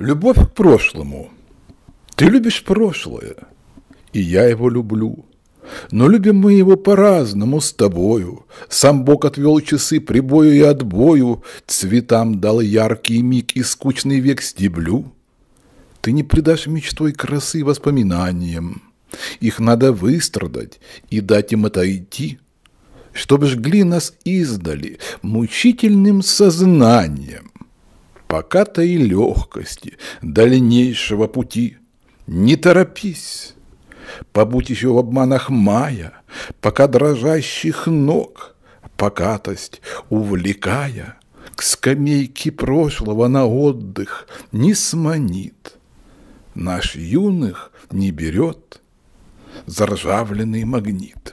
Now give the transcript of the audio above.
Любовь к прошлому. Ты любишь прошлое, и я его люблю. Но любим мы его по-разному с тобою. Сам Бог отвел часы прибою и отбою, Цветам дал яркий миг и скучный век стеблю. Ты не придашь мечтой красы воспоминаниям. Их надо выстрадать и дать им отойти, Чтобы жгли нас издали мучительным сознанием пока-то и легкости дальнейшего пути. Не торопись, побудь еще в обманах мая, пока дрожащих ног, покатость увлекая, к скамейке прошлого на отдых не сманит. Наш юных не берет заржавленный магнит.